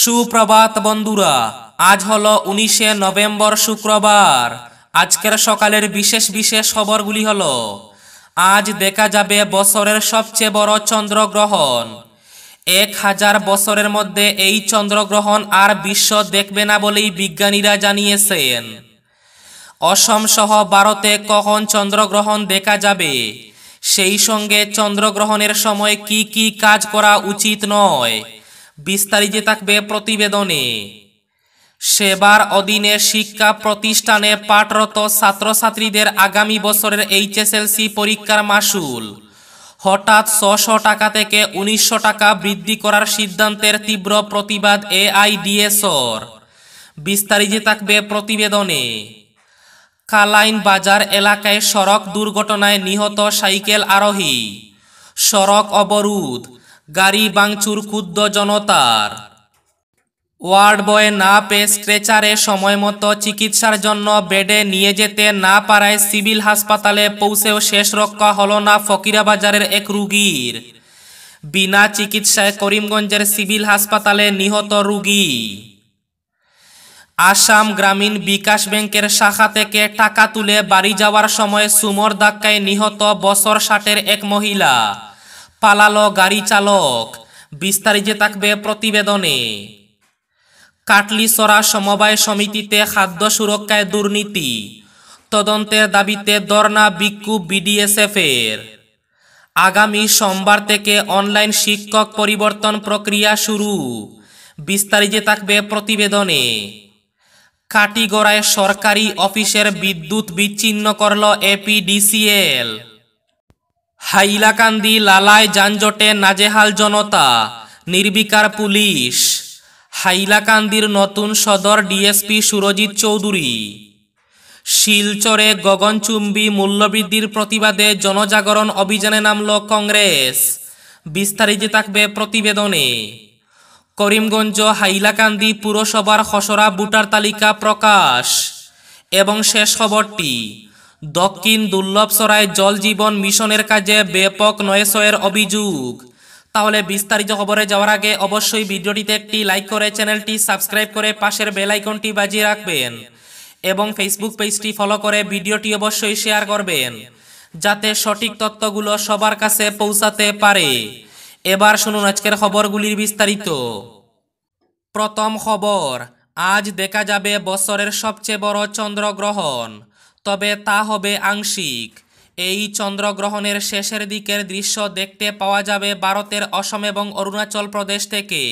সুপ্রভাত বন্ধুরা আজ হল উনিশে নভেম্বর শুক্রবার আজকের সকালের বিশেষ বিশেষ খবরগুলি হল আজ দেখা যাবে বছরের সবচেয়ে বড় চন্দ্রগ্রহণ এক হাজার বছরের মধ্যে এই চন্দ্রগ্রহণ আর বিশ্ব দেখবে না বলেই বিজ্ঞানীরা জানিয়েছেন অসম সহ ভারতে কখন চন্দ্রগ্রহণ দেখা যাবে সেই সঙ্গে চন্দ্রগ্রহণের সময় কি কি কাজ করা উচিত নয় বিস্তারিত থাকবে প্রতিবেদনে সেবার অধীনে শিক্ষা প্রতিষ্ঠানে পাঠরত ছাত্রছাত্রীদের আগামী বছরের এইচএসএলসি পরীক্ষার মাসুল হঠাৎ ছশো টাকা থেকে উনিশশো টাকা বৃদ্ধি করার সিদ্ধান্তের তীব্র প্রতিবাদ এআইডিএসর বিস্তারিত থাকবে প্রতিবেদনে কালাইন বাজার এলাকায় সড়ক দুর্ঘটনায় নিহত সাইকেল আরোহী সড়ক অবরোধ গাড়ি বাংচুর ক্ষুদ্র জনতার ওয়ার্ড বয় না পেয়ে স্ট্রেচারে সময়মতো চিকিৎসার জন্য বেডে নিয়ে যেতে না পারায় সিভিল হাসপাতালে পৌঁছেও শেষ রক্ষা হল না ফকিরাবাজারের এক রুগীর বিনা চিকিৎসায় করিমগঞ্জের সিভিল হাসপাতালে নিহত রুগী আসাম গ্রামীণ বিকাশ ব্যাংকের শাখা থেকে টাকা তুলে বাড়ি যাওয়ার সময় সুমর ধাক্কায় নিহত বছর ষাটের এক মহিলা পালালো গাড়ি চালক বিস্তারিত থাকবে প্রতিবেদনে কাটলিসরা সমবায় সমিতিতে খাদ্য সুরক্ষায় দুর্নীতি তদন্তের দাবিতে দর্না বিক্ষোভ বিডিএসএফের আগামী সোমবার থেকে অনলাইন শিক্ষক পরিবর্তন প্রক্রিয়া শুরু বিস্তারিত থাকবে প্রতিবেদনে কাটিগড়ায় সরকারি অফিসের বিদ্যুৎ বিচ্ছিন্ন করল এপিডিসিএল হাইলাকান্দি লালায় যানজটে নাজেহাল জনতা নির্বিকার পুলিশ হাইলাকান্দির নতুন সদর ডিএসপি সুরজিৎ চৌধুরী শিলচরে গগনচুম্বী মূল্যবৃদ্ধির প্রতিবাদে জনজাগরণ অভিযানে নামল কংগ্রেস বিস্তারিত থাকবে প্রতিবেদনে করিমগঞ্জ হাইলাকান্দি পুরসভার খসড়া বুটার তালিকা প্রকাশ এবং শেষ খবরটি দক্ষিণ দুর্লভসরায় জল জীবন মিশনের কাজে ব্যাপক নয়সয়ের অভিযোগ তাহলে বিস্তারিত খবরে যাওয়ার আগে অবশ্যই ভিডিওটিতে একটি লাইক করে চ্যানেলটি সাবস্ক্রাইব করে পাশের বেলাইকনটি বাজিয়ে রাখবেন এবং ফেসবুক পেজটি ফলো করে ভিডিওটি অবশ্যই শেয়ার করবেন যাতে সঠিক তত্ত্বগুলো সবার কাছে পৌঁছাতে পারে এবার শুনুন আজকের খবরগুলির বিস্তারিত প্রথম খবর আজ দেখা যাবে বছরের সবচেয়ে বড় চন্দ্রগ্রহণ তবে তা হবে আংশিক এই চন্দ্রগ্রহণের শেষের দিকের দৃশ্য দেখতে পাওয়া যাবে ভারতের অসম এবং অরুণাচল প্রদেশ থেকে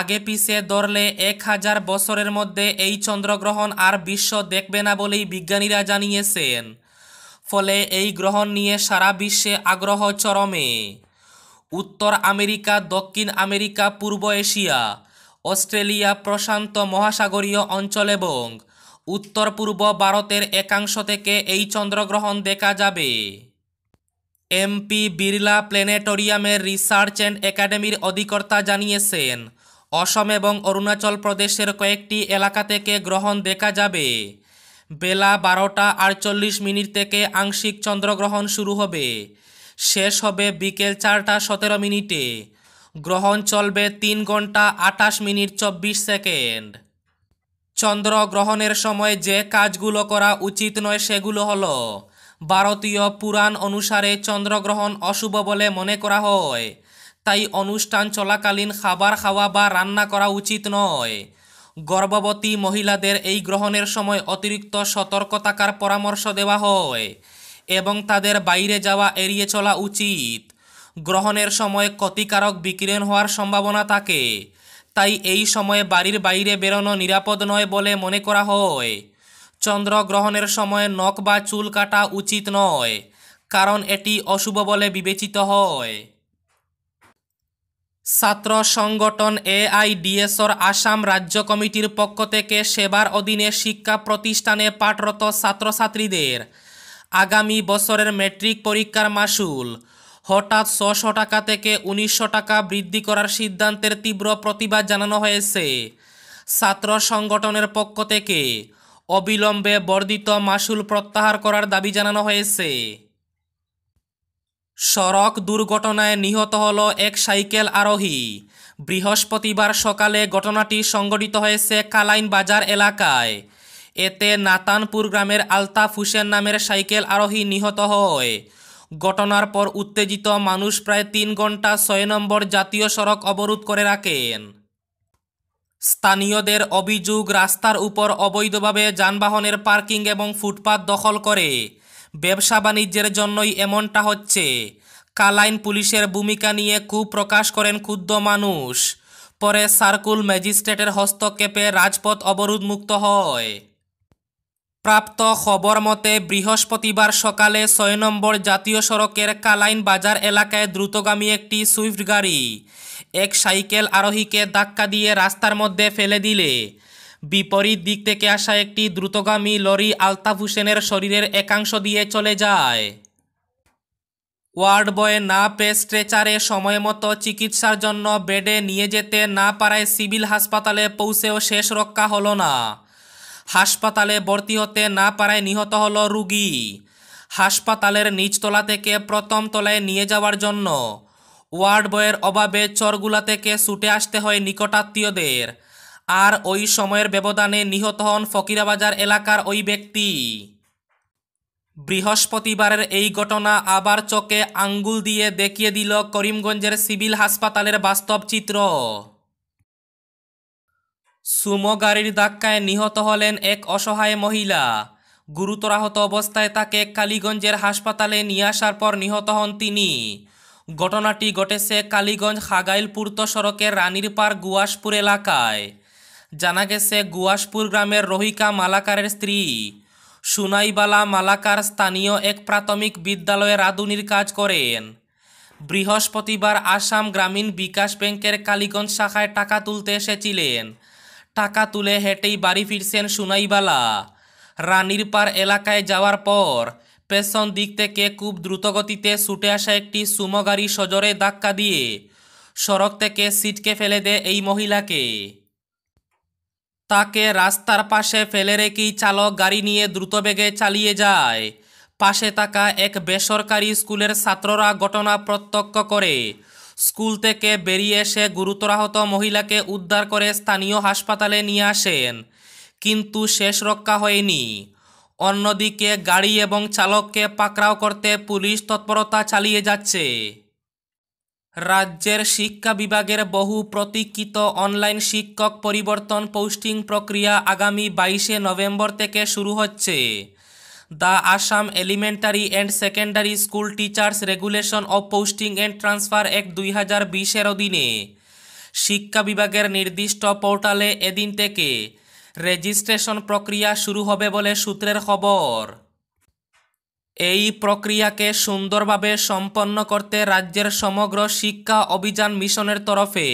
আগে পিছে দরলে এক হাজার বছরের মধ্যে এই চন্দ্রগ্রহণ আর বিশ্ব দেখবে না বলেই বিজ্ঞানীরা জানিয়েছেন ফলে এই গ্রহণ নিয়ে সারা বিশ্বে আগ্রহ চরমে উত্তর আমেরিকা দক্ষিণ আমেরিকা পূর্ব এশিয়া অস্ট্রেলিয়া প্রশান্ত মহাসাগরীয় অঞ্চল এবং উত্তর পূর্ব ভারতের একাংশ থেকে এই চন্দ্রগ্রহণ দেখা যাবে এমপি বিড়লা প্ল্যানেটোরিয়ামের রিসার্চ অ্যান্ড একাডেমির অধিকর্তা জানিয়েছেন অসম এবং অরুণাচল প্রদেশের কয়েকটি এলাকা থেকে গ্রহণ দেখা যাবে বেলা বারোটা আটচল্লিশ মিনিট থেকে আংশিক চন্দ্রগ্রহণ শুরু হবে শেষ হবে বিকেল চারটা সতেরো মিনিটে গ্রহণ চলবে তিন ঘন্টা আটাশ মিনিট চব্বিশ সেকেন্ড চন্দ্রগ্রহণের সময় যে কাজগুলো করা উচিত নয় সেগুলো হলো ভারতীয় পুরাণ অনুসারে চন্দ্রগ্রহণ অশুভ বলে মনে করা হয় তাই অনুষ্ঠান চলাকালীন খাবার খাওয়া বা রান্না করা উচিত নয় গর্ভবতী মহিলাদের এই গ্রহণের সময় অতিরিক্ত সতর্ক থাকার পরামর্শ দেওয়া হয় এবং তাদের বাইরে যাওয়া এড়িয়ে চলা উচিত গ্রহণের সময় ক্ষতিকারক বিকিরণ হওয়ার সম্ভাবনা থাকে তাই এই সময়ে বাড়ির বাইরে বেরোনো নিরাপদ নয় বলে মনে করা হয় চন্দ্রগ্রহণের সময় নখ বা চুল কাটা উচিত নয় কারণ এটি অশুভ বলে বিবেচিত হয় ছাত্র সংগঠন এআইডিএসর আসাম রাজ্য কমিটির পক্ষ থেকে সেবার অধীনে শিক্ষা প্রতিষ্ঠানে পাঠরত ছাত্রছাত্রীদের আগামী বছরের মেট্রিক পরীক্ষার মাসুল হঠাৎ ছশো টাকা থেকে উনিশশো টাকা বৃদ্ধি করার সিদ্ধান্তের তীব্র প্রতিবাদ জানানো হয়েছে ছাত্র সংগঠনের পক্ষ থেকে অবিলম্বে বর্ধিত মাসুল প্রত্যাহার করার দাবি জানানো হয়েছে সড়ক দুর্ঘটনায় নিহত হল এক সাইকেল আরোহী বৃহস্পতিবার সকালে ঘটনাটি সংঘটিত হয়েছে কালাইন বাজার এলাকায় এতে নাতানপুর গ্রামের আলতাফ হুসেন নামের সাইকেল আরোহী নিহত হয় ঘটনার পর উত্তেজিত মানুষ প্রায় তিন ঘন্টা ছয় নম্বর জাতীয় সড়ক অবরোধ করে রাখেন স্থানীয়দের অভিযোগ রাস্তার উপর অবৈধভাবে যানবাহনের পার্কিং এবং ফুটপাথ দখল করে ব্যবসা বাণিজ্যের জন্যই এমনটা হচ্ছে কালাইন পুলিশের ভূমিকা নিয়ে প্রকাশ করেন ক্ষুদ্র মানুষ পরে সার্কুল ম্যাজিস্ট্রেটের হস্তক্ষেপে রাজপথ অবরোধ মুক্ত হয় প্রাপ্ত খবর মতে বৃহস্পতিবার সকালে ছয় নম্বর জাতীয় সড়কের কালাইন বাজার এলাকায় দ্রুতগামী একটি সুইফট গাড়ি এক সাইকেল আরোহীকে ধাক্কা দিয়ে রাস্তার মধ্যে ফেলে দিলে বিপরীত দিক থেকে আসা একটি দ্রুতগামী লরি আলতাফ হোসেনের শরীরের একাংশ দিয়ে চলে যায় ওয়ার্ড বয়ে না পেয়ে স্ট্রেচারে মতো চিকিৎসার জন্য বেডে নিয়ে যেতে না পারায় সিভিল হাসপাতালে পৌঁছেও শেষ রক্ষা হলো না হাসপাতালে ভর্তি হতে না পারায় নিহত হল রুগী হাসপাতালের নিচতলা থেকে প্রথম তলায় নিয়ে যাওয়ার জন্য ওয়ার্ড বয়ের অভাবে চরগুলা থেকে ছুটে আসতে হয় নিকটাত্মীয়দের আর ওই সময়ের ব্যবধানে নিহত হন ফকিরাবাজার এলাকার ওই ব্যক্তি বৃহস্পতিবারের এই ঘটনা আবার চোখে আঙ্গুল দিয়ে দেখিয়ে দিল করিমগঞ্জের সিভিল হাসপাতালের বাস্তব চিত্র সুমো গাড়ির ধাক্কায় নিহত হলেন এক অসহায় মহিলা গুরুতর আহত অবস্থায় তাকে কালীগঞ্জের হাসপাতালে নিয়ে আসার পর নিহত হন তিনি ঘটনাটি ঘটেছে কালীগঞ্জ খাগাইল পূর্ত সড়কের পাড় গুয়াসপুর এলাকায় জানা গেছে গুয়াসপুর গ্রামের রোহিকা মালাকারের স্ত্রী সুনাইবালা মালাকার স্থানীয় এক প্রাথমিক বিদ্যালয়ে রাঁধুনির কাজ করেন বৃহস্পতিবার আসাম গ্রামীণ বিকাশ ব্যাংকের কালীগঞ্জ শাখায় টাকা তুলতে এসেছিলেন টাকা তুলে হেঁটেই বাড়ি ফিরছেন সুনাইবালা পার এলাকায় যাওয়ার পর পেছন দিক থেকে খুব দ্রুতগতিতে ছুটে আসা একটি সুমো গাড়ি সজরে ধাক্কা দিয়ে সড়ক থেকে সিটকে ফেলে দেয় এই মহিলাকে তাকে রাস্তার পাশে ফেলে রেখেই চালক গাড়ি নিয়ে দ্রুতবেগে চালিয়ে যায় পাশে থাকা এক বেসরকারি স্কুলের ছাত্ররা ঘটনা প্রত্যক্ষ করে স্কুল থেকে বেরিয়ে এসে গুরুতর আহত মহিলাকে উদ্ধার করে স্থানীয় হাসপাতালে নিয়ে আসেন কিন্তু শেষ রক্ষা হয়নি অন্যদিকে গাড়ি এবং চালককে পাকড়াও করতে পুলিশ তৎপরতা চালিয়ে যাচ্ছে রাজ্যের শিক্ষা বিভাগের বহু প্রতীক্ষিত অনলাইন শিক্ষক পরিবর্তন পোস্টিং প্রক্রিয়া আগামী বাইশে নভেম্বর থেকে শুরু হচ্ছে the Assam elementary and secondary school teachers regulation of posting and transfer act দুই হাজার বিশের অধীনে শিক্ষা বিভাগের নির্দিষ্ট পোর্টালে এদিন থেকে রেজিস্ট্রেশন প্রক্রিয়া শুরু হবে বলে সূত্রের খবর এই প্রক্রিয়াকে সুন্দরভাবে সম্পন্ন করতে রাজ্যের সমগ্র শিক্ষা অভিযান মিশনের তরফে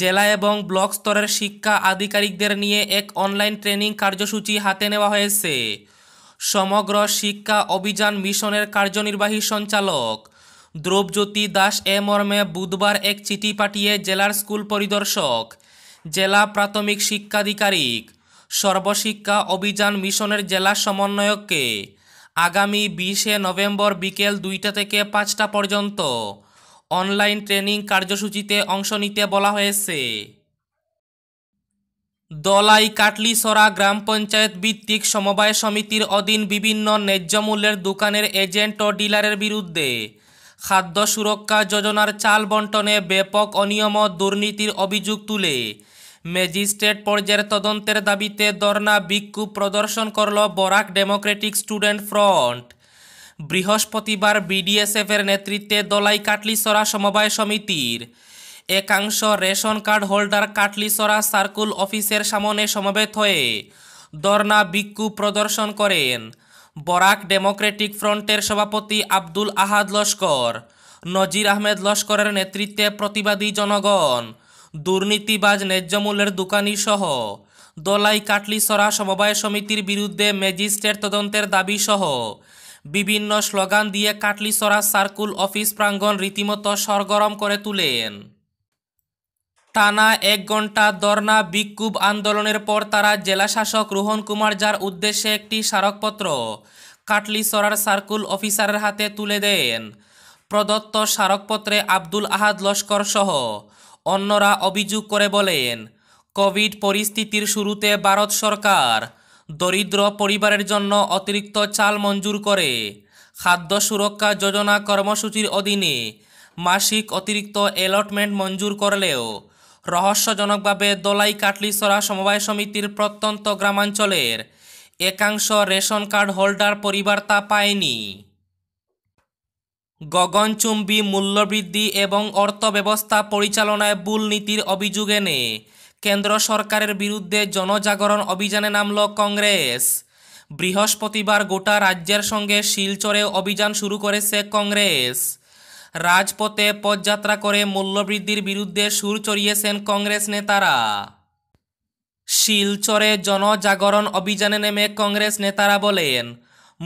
জেলা এবং ব্লক স্তরের শিক্ষা আধিকারিকদের নিয়ে এক অনলাইন ট্রেনিং কার্যসূচি হাতে নেওয়া হয়েছে সমগ্র শিক্ষা অভিযান মিশনের কার্যনির্বাহী সঞ্চালক দ্রবজ্যোতি দাস এ মর্মে বুধবার এক চিঠি পাঠিয়ে জেলার স্কুল পরিদর্শক জেলা প্রাথমিক শিক্ষাধিকারিক সর্বশিক্ষা অভিযান মিশনের জেলা সমন্বয়ককে আগামী বিশে নভেম্বর বিকেল দুইটা থেকে পাঁচটা পর্যন্ত অনলাইন ট্রেনিং কার্যসূচিতে অংশ নিতে বলা হয়েছে দলাই কাটলিসরা গ্রাম পঞ্চায়েত ভিত্তিক সমবায় সমিতির অধীন বিভিন্ন ন্যায্য মূল্যের দোকানের এজেন্ট ও ডিলারের বিরুদ্ধে খাদ্য সুরক্ষা যোজনার চাল বন্টনে ব্যাপক অনিয়ম দুর্নীতির অভিযোগ তুলে ম্যাজিস্ট্রেট পর্যায়ের তদন্তের দাবিতে দর্না বিক্ষোভ প্রদর্শন করল বরাক ডেমোক্রেটিক স্টুডেন্ট ফ্রন্ট বৃহস্পতিবার বিডিএসএফের নেতৃত্বে দলাই কাটলিসরা সমবায় সমিতির একাংশ ration card holder Katlicherra circle অফিসের সামনে সমবেত হয়ে ধর্না বিক্ষোভ প্রদর্শন করেন বরাক ডেমোক্রেটিক ফ্রন্টের সভাপতি আব্দুল আহাদ লস্কর নজির আহমেদ লস্করের নেতৃত্বে প্রতিবাদী জনগণ দুর্নীতিবাজ ন্যায্যমূল্যের দোকানি সহ দলাই কাটলিসরা সমবায় সমিতির বিরুদ্ধে ম্যাজিস্ট্রেট তদন্তের দাবি সহ বিভিন্ন স্লোগান দিয়ে কাটলিসরা সার্কুল অফিস প্রাঙ্গণ রীতিমতো সরগরম করে তুলেন টানা এক ঘন্টা দর্না বিক্ষোভ আন্দোলনের পর তারা জেলাশাসক রোহন কুমার যার উদ্দেশ্যে একটি স্মারকপত্র কাটলিসরার সার্কুল অফিসারের হাতে তুলে দেন প্রদত্ত স্মারকপত্রে আব্দুল আহাদ লস্কর সহ অন্যরা অভিযোগ করে বলেন কোভিড পরিস্থিতির শুরুতে ভারত সরকার দরিদ্র পরিবারের জন্য অতিরিক্ত চাল মঞ্জুর করে খাদ্য সুরক্ষা যোজনা কর্মসূচির অধীনে মাসিক অতিরিক্ত অ্যালটমেন্ট মঞ্জুর করলেও রহস্যজনকভাবে দোলাই কাটলিছড়া সমবায় সমিতির প্রত্যন্ত গ্রামাঞ্চলের একাংশ রেশন কার্ড হোল্ডার পরিবার তা পায়নি গগনচুম্বী মূল্যবৃদ্ধি এবং অর্থব্যবস্থা পরিচালনায় ভুল নীতির অভিযোগ এনে কেন্দ্র সরকারের বিরুদ্ধে জনজাগরণ অভিযানে নামল কংগ্রেস বৃহস্পতিবার গোটা রাজ্যের সঙ্গে শিলচরে অভিযান শুরু করেছে কংগ্রেস রাজপথে পদযাত্রা করে মূল্যবৃদ্ধির বিরুদ্ধে সুর চড়িয়েছেন কংগ্রেস নেতারা শিলচরে জনজাগরণ অভিযানে নেমে কংগ্রেস নেতারা বলেন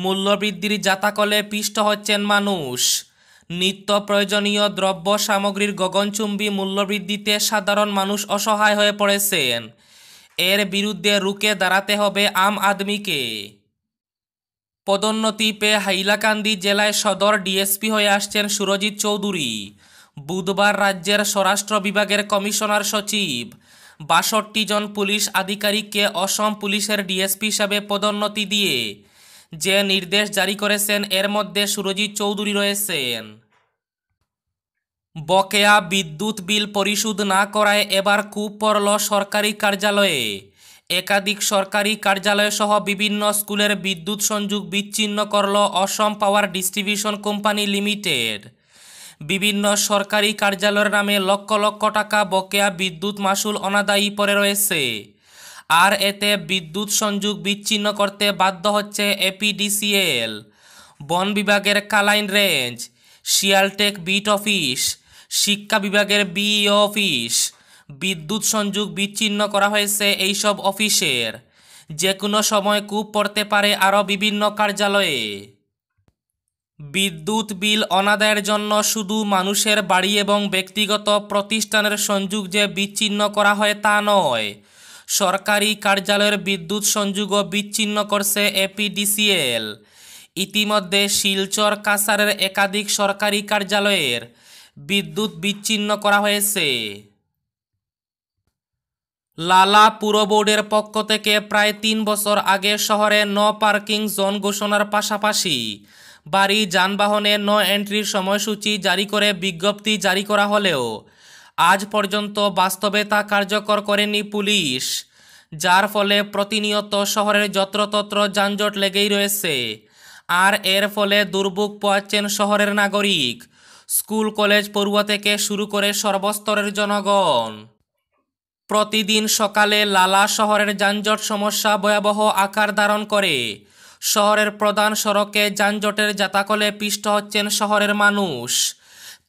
মূল্যবৃদ্ধির জাতাকলে পিষ্ট হচ্ছেন মানুষ নিত্য প্রয়োজনীয় দ্রব্য সামগ্রীর গগনচুম্বী মূল্যবৃদ্ধিতে সাধারণ মানুষ অসহায় হয়ে পড়েছেন এর বিরুদ্ধে রুখে দাঁড়াতে হবে আম আদমিকে পদোন্নতি পেয়ে হাইলাকান্দি জেলায় সদর ডিএসপি হয়ে আসছেন সুরজিৎ চৌধুরী বুধবার রাজ্যের স্বরাষ্ট্র বিভাগের কমিশনার সচিব বাষট্টি জন পুলিশ আধিকারিককে অসম পুলিশের ডিএসপি হিসাবে পদোন্নতি দিয়ে যে নির্দেশ জারি করেছেন এর মধ্যে সুরজিৎ চৌধুরী রয়েছেন বকেয়া বিদ্যুৎ বিল পরিশোধ না করায় এবার কূপ পড়ল সরকারি কার্যালয়ে একাধিক সরকারি কার্যালয় সহ বিভিন্ন স্কুলের বিদ্যুৎ সংযোগ বিচ্ছিন্ন করল Assam power distribution company limited বিভিন্ন সরকারি কার্যালয়ের নামে লক্ষ লক্ষ টাকা বকেয়া বিদ্যুৎ মাসুল অনাদায়ী পরে রয়েছে আর এতে বিদ্যুৎ সংযোগ বিচ্ছিন্ন করতে বাধ্য হচ্ছে এপিডিসিএল বন বিভাগের Kalain range Sialtek beat office শিক্ষা বিভাগের বিই অফিস বিদ্যুৎ সংযোগ বিচ্ছিন্ন করা হয়েছে এইসব অফিসের যে কোনো সময় কূপ পড়তে পারে আরও বিভিন্ন কার্যালয়ে বিদ্যুৎ বিল অনাদায়ের জন্য শুধু মানুষের বাড়ি এবং ব্যক্তিগত প্রতিষ্ঠানের সংযোগ যে বিচ্ছিন্ন করা হয় তা নয় সরকারি কার্যালয়ের বিদ্যুৎ সংযোগও বিচ্ছিন্ন করছে এপিডিসিএল ইতিমধ্যে শিলচর কাসারের একাধিক সরকারি কার্যালয়ের বিদ্যুৎ বিচ্ছিন্ন করা হয়েছে লালা পুর বোর্ডের পক্ষ থেকে প্রায় তিন বছর আগে শহরে ন পার্কিং জোন ঘোষণার পাশাপাশি বাড়ি যানবাহনে ন এন্ট্রির সময়সূচি জারি করে বিজ্ঞপ্তি জারি করা হলেও আজ পর্যন্ত বাস্তবে তা কার্যকর করেনি পুলিশ যার ফলে প্রতিনিয়ত শহরের যত্রতত্র যানজট লেগেই রয়েছে আর এর ফলে দুর্ভোগ পোয়াচ্ছেন শহরের নাগরিক স্কুল কলেজ পড়ুয়া থেকে শুরু করে সর্বস্তরের জনগণ প্রতিদিন সকালে লালা শহরের যানজট সমস্যা ভয়াবহ আকার ধারণ করে শহরের প্রধান সড়কে যানজটের জাতাকলে পিষ্ট হচ্ছেন শহরের মানুষ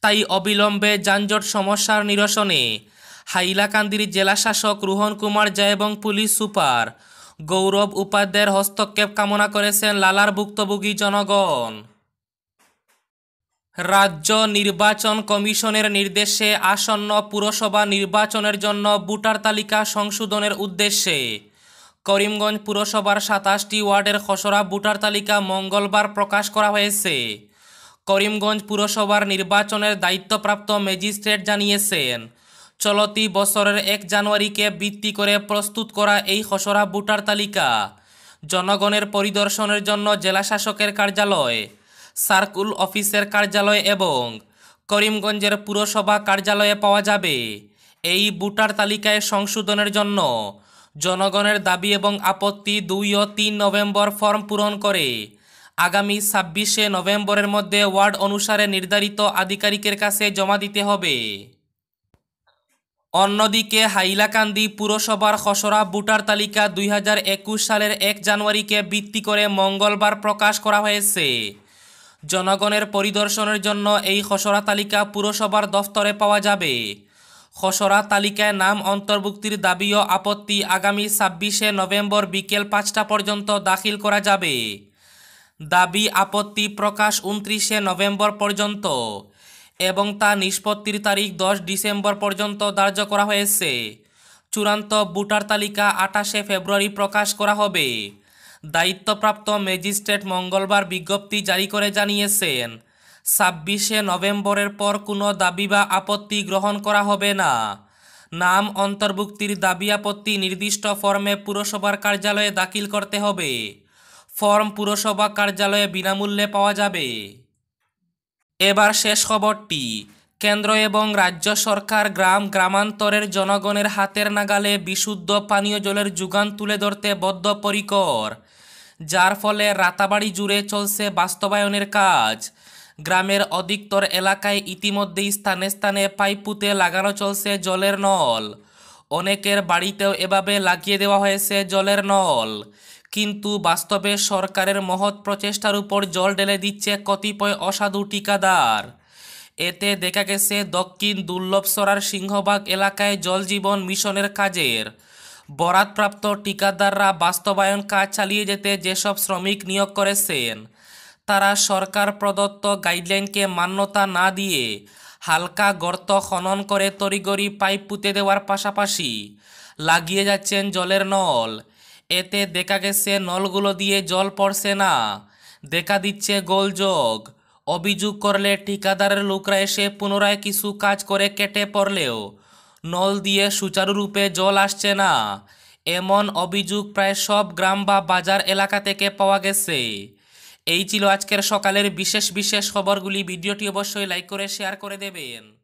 তাই অবিলম্বে যানজট সমস্যার নিরসনে হাইলাকান্দির জেলাশাসক রোহন কুমার জয় এবং পুলিশ সুপার গৌরব উপাধ্যায়ের হস্তক্ষেপ কামনা করেছেন লালার ভুক্তভোগী জনগণ রাজ্য নির্বাচন কমিশনের নির্দেশে আসন্ন পুরসভা নির্বাচনের জন্য ভোটার তালিকা সংশোধনের উদ্দেশ্যে করিমগঞ্জ পুরসভার সাতাশটি ওয়ার্ডের খসড়া ভোটার তালিকা মঙ্গলবার প্রকাশ করা হয়েছে করিমগঞ্জ পুরসভার নির্বাচনের দায়িত্বপ্রাপ্ত ম্যাজিস্ট্রেট জানিয়েছেন চলতি বছরের এক জানুয়ারিকে ভিত্তি করে প্রস্তুত করা এই খসড়া ভোটার তালিকা জনগণের পরিদর্শনের জন্য জেলাশাসকের কার্যালয় সার্কুল অফিসের কার্যালয় এবং করিমগঞ্জের পুরসভা কার্যালয়ে পাওয়া যাবে এই ভোটার তালিকায় সংশোধনের জন্য জনগণের দাবি এবং আপত্তি দুই ও তিন নভেম্বর ফর্ম পূরণ করে আগামী ছাব্বিশে নভেম্বরের মধ্যে ওয়ার্ড অনুসারে নির্ধারিত আধিকারিকের কাছে জমা দিতে হবে অন্যদিকে হাইলাকান্দি পুরসভার খসড়া ভোটার তালিকা দুই সালের একুশ সালের এক জানুয়ারিকে ভিত্তি করে মঙ্গলবার প্রকাশ করা হয়েছে জনগণের পরিদর্শনের জন্য এই খসড়া তালিকা পুরসভার দফতরে পাওয়া যাবে খসড়া তালিকায় নাম অন্তর্ভুক্তির দাবি ও আপত্তি আগামী ছাব্বিশে নভেম্বর বিকেল পাঁচটা পর্যন্ত দাখিল করা যাবে দাবি আপত্তি প্রকাশ উনত্রিশে নভেম্বর পর্যন্ত এবং তা নিষ্পত্তির তারিখ দশ ডিসেম্বর পর্যন্ত ধার্য করা হয়েছে চূড়ান্ত ভোটার তালিকা আটাশে ফেব্রুয়ারি প্রকাশ করা হবে দায়িত্বপ্রাপ্ত ম্যাজিস্ট্রেট মঙ্গলবার বিজ্ঞপ্তি জারি করে জানিয়েছেন ছাব্বিশে নভেম্বরের পর কোনো দাবি বা আপত্তি গ্রহণ করা হবে না নাম অন্তর্ভুক্তির দাবি আপত্তি নির্দিষ্ট ফর্মে পুরসভার কার্যালয়ে দাখিল করতে হবে ফর্ম পুরসভা কার্যালয়ে বিনামূল্যে পাওয়া যাবে এবার শেষ খবরটি কেন্দ্র এবং রাজ্য সরকার গ্রাম গ্রামান্তরের জনগণের হাতের নাগালে বিশুদ্ধ পানীয় জলের যোগান তুলে ধরতে বদ্ধপরিকর যার ফলে রাতাবাড়ি জুড়ে চলছে বাস্তবায়নের কাজ গ্রামের অধিকতর এলাকায় ইতিমধ্যেই স্থানে স্থানে পাইপ পুঁতে লাগানো চলছে জলের নল অনেকের বাড়িতেও এভাবে লাগিয়ে দেওয়া হয়েছে জলের নল কিন্তু বাস্তবে সরকারের মহৎ প্রচেষ্টার উপর জল ঢেলে দিচ্ছে কতিপয় অসাধু টিকাদার এতে দেখা গেছে দক্ষিণ দুর্লভসরার সিংহবাগ এলাকায় জলজীবন মিশনের কাজের বরাদপ্রাপ্ত ঠিকাদাররা বাস্তবায়ন কাজ চালিয়ে যেতে যেসব শ্রমিক নিয়োগ করেছেন তারা সরকার প্রদত্ত গাইডলাইনকে মান্যতা না দিয়ে হালকা গর্ত খনন করে তরিগরি পাইপ পুঁতে দেওয়ার পাশাপাশি লাগিয়ে যাচ্ছেন জলের নল এতে দেখা গেছে নলগুলো দিয়ে জল পড়ছে না দেখা দিচ্ছে গোলযোগ অভিযোগ করলে ঠিকাদারের লোকরা এসে পুনরায় কিছু কাজ করে কেটে পড়লেও নল দিয়ে সুচারুরূপে জল আসছে না এমন অভিযোগ প্রায় সব গ্রাম বা বাজার এলাকা থেকে পাওয়া গেছে এই ছিল আজকের সকালের বিশেষ বিশেষ খবরগুলি ভিডিওটি অবশ্যই লাইক করে শেয়ার করে দেবেন